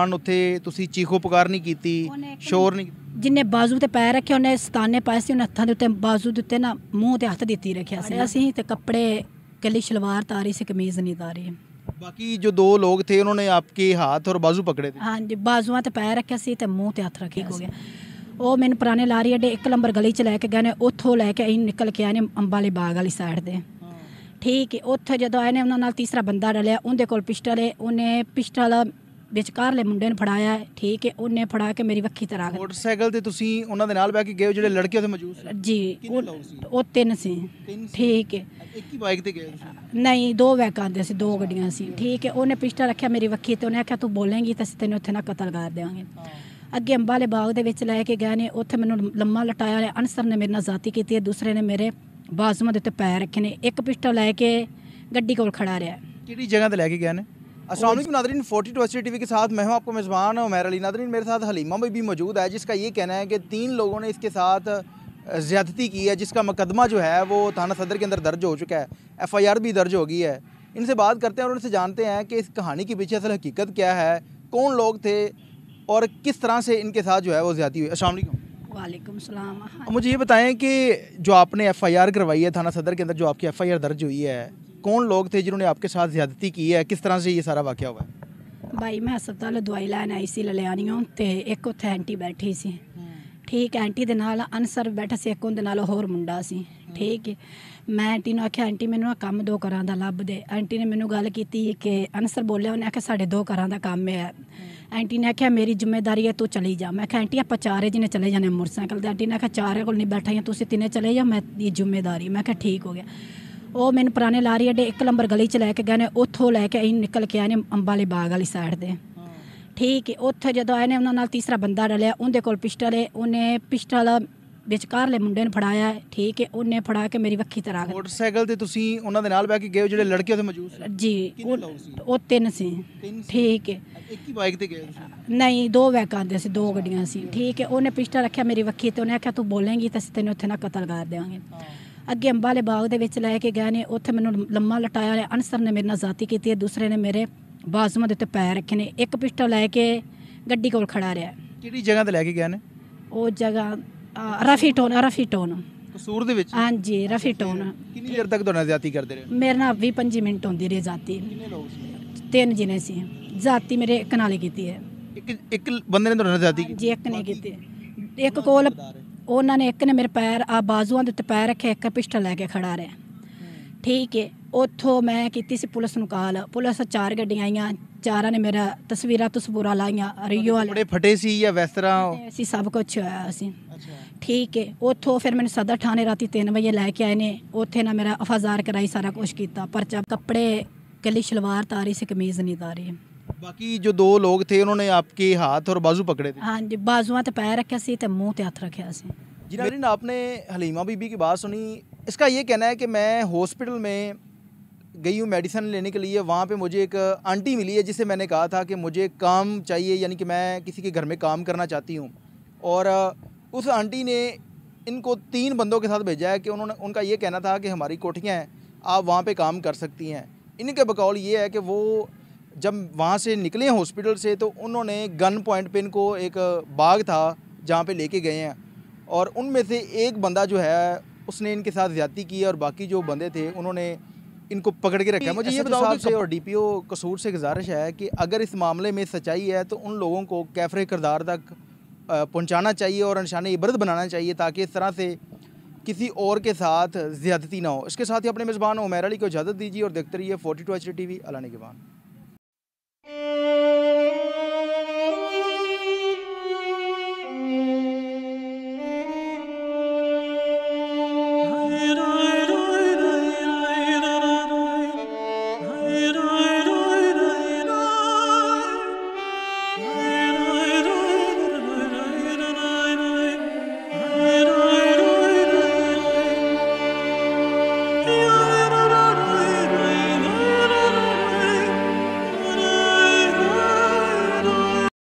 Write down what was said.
ਆਣ ਉੱਥੇ ਤੁਸੀਂ ਚੀਖੋ ਪੁਕਾਰ ਨਹੀਂ ਕੀਤੀ ਸ਼ੋਰ ਨਹੀਂ ਜਿੰਨੇ ਬਾਜ਼ੂ ਤੇ ਪੈਰ ਰੱਖੇ ਉਹਨੇ ਸਤਾਨੇ ਪਾਏ ਸੀ ਉਹਨੇ ਹੱਥਾਂ ਦੇ ਉੱਤੇ ਬਾਜ਼ੂ ਦੇ ਉੱਤੇ ਨਾ ਮੂੰਹ ਤੇ ਹੱਥ ਦਿੱਤੀ ਰੱਖਿਆ ਸੀ ਅਸੀਂ ਤੇ ਕੱਪੜੇ ਕੱਲੀ ਸ਼ਲਵਾਰ ਤਾਰੀ ਸੀ ਕਮੀਜ਼ ਨਹੀਂ ਤਾਰੀ ਬਾਕੀ ਜੋ ਦੋ ਲੋਕ ਥੇ ਉਹਨਾਂ ਨੇ ਆਪਕੇ ਹੱਥ ਔਰ ਬਾਜ਼ੂ ਪਕੜੇ ਤੇ ਹਾਂਜੀ ਬਾਜ਼ੂਆਂ ਤੇ ਪੈਰ ਰੱਖਿਆ ਸੀ ਤੇ ਮੂੰਹ ਤੇ ਹੱਥ ਰੱਖੀ ਹੋ ਗਿਆ ਉਹ ਮੈਨੂੰ ਪੁਰਾਣੇ ਲਾਰੀ ਅੱਡੇ 1 ਨੰਬਰ ਗਲੀ ਚ ਲੈ ਕੇ ਗਏ ਨੇ ਉੱਥੋਂ ਲੈ ਕੇ ਅਸੀਂ ਨਿਕਲ ਕੇ ਆਏ ਨੇ ਅੰਬਾਲੇ ਬਾਗ ਵਾਲੀ ਸਾਈਡ ਦੇ ਠੀਕ ਹੈ ਉੱਥੇ ਜਦੋਂ ਆਏ ਨੇ ਉਹਨਾਂ ਨਾਲ ਤੀਸਰਾ ਬੰਦਾ ਡਲਿਆ ਉਹਦੇ ਕੋਲ ਪਿਸਟਲ ਹੈ ਉਹਨੇ ਪਿਸਟਲ ਵਿਚਕਾਰਲੇ ਮੁੰਡੇ ਨੂੰ ਫੜਾਇਆ ਠੀਕ ਹੈ ਉਹਨੇ ਫੜਾ ਕੇ ਮੇਰੀ ਵੱਖੀ ਤਰ੍ਹਾਂ ਮੋਟਰਸਾਈਕਲ ਤੇ ਤੁਸੀਂ ਉਹਨਾਂ ਦੇ ਨਾਲ ਬਹਿ ਕੇ ਗਏ ਜਿਹੜੇ ਲੜਕੇ ਉੱਥੇ ਮੌਜੂਦ ਸੀ ਜੀ ਉਹ ਤਿੰਨ ਸੀ ਠੀਕ ਹੈ ਇੱਕ ਹੀ ਬਾਈਕ ਤੇ ਗਏ ਤੁਸੀਂ ਨਹੀਂ ਦੋ ਵੈਕਾਂ ਦੇ ਸੀ ਦੋ ਗੱਡੀਆਂ ਸੀ ਠੀਕ ਹੈ ਉਹਨੇ ਪਿਸਟਲ ਰੱਖਿਆ ਮੇਰੀ ਵੱਖੀ ਤੇ ਉਹਨੇ ਆਖਿਆ ਤੂੰ ਬੋਲੇਂਗੀ ਤਾਂ ਅਸੀਂ ਤੈਨੂੰ ਉੱਥੇ ਨਾ ਕਤਲ ਕਰ ਦੇਵਾਂਗੇ ਅੱਗੇ ਅੰਬਾਲੇ ਬਾਗ ਦੇ ਵਿੱਚ ਲੈ ਕੇ ਗਏ ਨੇ ਉੱਥੇ ਮੈਨੂੰ ਲੰਮਾ ਲਟਾਇਆ ਅਨਸਰ ਨੇ ਮੇਰੇ ਨਾਲ ਜ਼ਾਤੀ ਕੀਤੀ ਹੈ ਦੂਸਰੇ ਨੇ ਮੇਰੇ ਬਾਜ਼ੂਆਂ ਦੇ ਉੱਤੇ ਪੈਰ ਰੱਖੇ ਨੇ ਇੱਕ ਪਿਸਟਲ ਲੈ ਕੇ ਗੱਡੀ ਕੋਲ ਖੜਾ ਰਿਹਾ ਕਿਹੜੀ ਜਗ੍ਹਾ ਤੇ ਲੈ ਕੇ ਗਏ ਨੇ असलम नादरीन फोर्टी टू एस टी के साथ मैं हूं आपको मेज़बान और मैर अली नादरीन मेरे साथ हलीमा भी मौजूद है जिसका ये कहना है कि तीन लोगों ने इसके साथ ज़्यादती की है जिसका मुकदमा जो है वो थाना सदर के अंदर दर्ज हो चुका है एफ़ आई आर भी दर्ज हो गई है इनसे बात करते हैं और उनसे जानते हैं कि इस कहानी के पीछे असल हकीकत क्या है कौन लोग थे और किस तरह से इनके साथ जो है वो ज़्यादा हुई असल वालेकुम सलाम मुझे ये बताएं कि जो आपने एफ़ आई आर करवाई है थाना सदर के अंदर जो आपकी एफ़ आई आर दर्ज हुई है कौन ਲੋਕ थे ਜਿਨ੍ਹਾਂ ਨੇ ਆਪਕੇ ਸਾਥ ਜ਼ਿਆਦਤੀ है ਹੈ ਕਿਸ ਤਰ੍ਹਾਂ ਸੇ ਇਹ ਸਾਰਾ ਵਾਕਿਆ ਹੋਇਆ भाई ਮੈਂ ਹਸਪਤਾਲ ਦਵਾਈ ਲੈਣ ਆਈ ਸੀ ਲਲਿਆਣੀਓਂ ਤੇ ਇੱਕ ਉੱਥੇ ਆਂਟੀ ਬੈਠੀ ਸੀ ਠੀਕ ਆਂਟੀ ਦੇ ਨਾਲ ਅਨਸਰ ਬੈਠਾ ਸੀ ਇੱਕ ਉਹਦੇ ਨਾਲ ਹੋਰ ਮੁੰਡਾ ਸੀ ਠੀਕ ਮੈਂ ਆਂਟੀ ਨੂੰ ਆਖਿਆ ਆਂਟੀ ਮੈਨੂੰ ਆ ਕੰਮ ਦੋ ਕਰਾਂ ਦਾ ਲੱਭ ਦੇ ਆਂਟੀ ਨੇ ਮੈਨੂੰ ਗੱਲ ਕੀਤੀ ਕਿ ਅਨਸਰ ਬੋਲਿਆ ਉਹਨੇ ਆਖਿਆ ਸਾਡੇ ਦੋ ਕਰਾਂ ਦਾ ਕੰਮ ਹੈ ਆਂਟੀ ਨੇ ਆਖਿਆ ਮੇਰੀ ਜ਼ਿੰਮੇਵਾਰੀ ਹੈ ਤੂੰ ਚਲੀ ਜਾ ਮੈਂ ਕਿਹਾ ਆਂਟੀ ਆਪਾਂ ਚਾਰੇ ਜਿਹਨੇ ਚਲੇ ਜਾਣੇ ਮੋਟਰਸਾਈਕਲ ਤੇ ਆਂਟੀ ਨੇ ਆਖਿਆ ਚਾਰੇ ਕੋਲ ਨਹੀਂ ਬੈਠਾ ਤੁਸੀਂ ਤਿੰਨੇ ਚਲੇ ਜਾ ਮੈਂ ਇਹ ਜ਼ਿੰਮੇਵਾਰੀ ਮੈਂ ਕਿਹਾ ਠੀਕ ਹੋ ਗਿਆ ਉਹ ਮੈਨੂੰ ਪੁਰਾਣੇ ਲਾਰੀ ਅੱਡੇ ਇੱਕ ਨੰਬਰ ਗਲੀ 'ਚ ਲੈ ਕੇ ਗਏ ਨੇ ਉੱਥੋਂ ਲੈ ਕੇ ਅਸੀਂ ਨਿਕਲ ਕੇ ਆਏ ਨੇ ਅੰਬਾਲੇ ਬਾਗ ਵਾਲੀ ਸਾਈਡ ਦੇ ਠੀਕ ਹੈ ਉੱਥੇ ਜਦੋਂ ਆਏ ਨੇ ਉਹਨਾਂ ਨਾਲ ਤੀਸਰਾ ਬੰਦਾ ਰਲਿਆ ਉਹਦੇ ਕੋਲ ਪਿਸਟਲ ਹੈ ਉਹਨੇ ਪਿਸਟਲ ਵਿਚਕਾਰ ਲੈ ਮੁੰਡੇ ਨੂੰ ਫੜਾਇਆ ਠੀਕ ਹੈ ਉਹਨੇ ਫੜਾ ਕੇ ਮੇਰੀ ਵੱਖੀ ਤਰਾਗ ਮੋਟਰਸਾਈਕਲ ਤੇ ਤੁਸੀਂ ਉਹਨਾਂ ਦੇ ਨਾਲ ਬੈ ਕੇ ਗਏ ਹੋ ਜਿਹੜੇ ਲੜਕੇ ਉੱਥੇ ਮੌਜੂਦ ਸੀ ਜੀ ਉਹ ਤਿੰਨ ਸੀ ਠੀਕ ਹੈ ਇੱਕ ਹੀ ਬਾਈਕ ਤੇ ਗਏ ਤੁਸੀਂ ਨਹੀਂ ਦੋ ਬੈਕ ਆਂਦੇ ਸੀ ਦੋ ਗੱਡੀਆਂ ਸੀ ਠੀਕ ਹੈ ਉਹਨੇ ਪਿਸਟਲ ਰੱਖਿਆ ਮੇਰੀ ਵੱਖੀ ਤੇ ਉਹਨੇ ਆਖਿਆ ਤੂੰ ਬੋਲੇਂਗੀ ਤਾਂ ਅਸੀਂ ਤੈਨੂੰ ਉੱਥੇ ਨਾ ਕਤਲ ਕਰ ਦੇਵਾਂਗੇ ਅੱਗੇ ਅੰਬਾ ਵਾਲੇ ਬਾਗ ਦੇ ਵਿੱਚ ਲੈ ਕੇ ਗਏ ਨੇ ਉੱਥੇ ਮੈਨੂੰ ਲੰਮਾ ਲਟਾਇਆ ਅਨਸਰ ਨੇ ਮੇਰੇ ਨਾਲ ਜ਼ਾਤੀ ਕੀਤੀ ਹੈ ਦੂਸਰੇ ਨੇ ਮੇਰੇ ਬਾਜ਼ੂਆਂ ਦੇ ਉੱਤੇ ਪੈਰ ਰੱਖੇ ਨੇ ਇੱਕ ਪਿਸਟਲ ਲੈ ਕੇ ਗੱਡੀ ਕੋਲ ਖੜਾ ਰਿਹਾ ਕਿਹੜੀ ਜਗ੍ਹਾ ਤੇ ਲੈ ਕੇ ਗਏ ਨੇ ਉਹ ਜਗ੍ਹਾ ਰਫੀ ਟੋਨ ਰਫੀ ਟੋਨ ਕਸੂਰ ਦੇ ਵਿੱਚ ਹਾਂਜੀ ਰਫੀ ਟੋਨ ਕਿੰਨੀ ਦੇਰ ਤੱਕ ਤੁਹਾਡਾ ਜ਼ਾਤੀ ਕਰਦੇ ਰਹੇ ਮੇਰੇ ਨਾਲ 20 25 ਮਿੰਟ ਹੁੰਦੀ ਰਹੀ ਜ਼ਾਤੀ ਕਿੰਨੇ ਲੋਕ ਸੀ ਤਿੰਨ ਜਿਨੇ ਸੀ ਜ਼ਾਤੀ ਮੇਰੇ ਇੱਕ ਨਾਲੇ ਕੀਤੀ ਹੈ ਇੱਕ ਇੱਕ ਬੰਦੇ ਨੇ ਤੁਹਾਡਾ ਜ਼ਾਤੀ ਕੀਤੀ ਜੀ ਇੱਕ ਨੇ ਕੀਤੀ ਇੱਕ ਕੋਲ ਉਹਨਾਂ ਨੇ ਇੱਕ ਨੇ ਮੇਰੇ ਪੈਰ ਆ ਬਾਜ਼ੂਆਂ ਦੇ ਉੱਤੇ ਪੈਰ ਰੱਖੇ ਇੱਕ ਪਿਸਟਲ ਲੈ ਕੇ ਖੜਾ ਰਿਹਾ ਠੀਕ ਹੈ ਉੱਥੋਂ ਮੈਂ ਕੀਤੀ ਸੀ ਪੁਲਿਸ ਨੂੰ ਕਾਲ ਪੁਲਿਸ ਚਾਰ ਗੱਡੀਆਂ ਆਈਆਂ ਚਾਰਾਂ ਨੇ ਮੇਰਾ ਤਸਵੀਰਾਂ ਤਸਵੂਰਾਂ ਲਾਈਆਂ ਰਿਓ ਵਾਲੇ ਬੜੇ ਫਟੇ ਸੀ ਜਾਂ ਵੈਸ ਤਰ੍ਹਾਂ ਅਸੀਂ ਸਭ ਕੁਝ ਹੋਇਆ ਅਸੀਂ ਠੀਕ ਹੈ ਉੱਥੋਂ ਫਿਰ ਮੈਨੂੰ ਸਦਰ ਥਾਣੇ ਰਾਤੀ 3 ਵਜੇ ਲੈ ਕੇ ਆਏ ਨੇ ਉੱਥੇ ਨਾ ਮੇਰਾ ਅਫਜ਼ਾਰ ਕਰਾਈ ਸਾਰਾ ਕੁਝ ਕੀਤਾ ਪਰਚਾ ਕੱਪੜੇ ਕੱਲੀ ਸ਼ਲਵਾਰ ਤਾਰੀ ਸੀ ਕਮੀਜ਼ ਨਹੀਂ ਤਾਰੀ जो दो लोग थे उन्होंने आपके हाथ और बाजू पकड़े थे हाँ जी बाजुआ तो पैर रखा सी तो मुँह हाथ रखा ਹੱਥ जी मेरी ना आपने हलीमा बीबी की बात सुनी इसका ये कहना है कि मैं हॉस्पिटल में गई हूँ मेडिसिन लेने के लिए वहाँ पे मुझे एक आंटी मिली है जिसे मैंने कहा था कि मुझे काम चाहिए यानी कि मैं किसी के घर में काम करना चाहती हूँ और उस आंटी ने इनको तीन बंदों के साथ भेजा है कि उन्होंने उनका ये कहना था कि हमारी कोठियाँ हैं आप वहाँ पर काम कर सकती हैं इनके बकौल ये है कि वो जब वहाँ से निकले हॉस्पिटल से तो उन्होंने गन पॉइंट पे इनको एक बाग था जहाँ पे लेके गए हैं और उनमें से एक बंदा जो है उसने इनके साथ ज्यादा की और बाकी जो बंदे थे उन्होंने इनको पकड़ के रखा मुझे ये तो बताओ से और डीपीओ कसूर से गुजारिश है कि अगर इस मामले में सच्चाई है तो उन लोगों को कैफरे करदार तक पहुंचाना चाहिए और निशान इबरत बनाना चाहिए ताकि इस तरह से किसी और के साथ ज़्यादती ना हो इसके साथ ही अपने मेज़बान उमेर अली को इजाज़त दीजिए और देखते रहिए forty two H T V अलानी के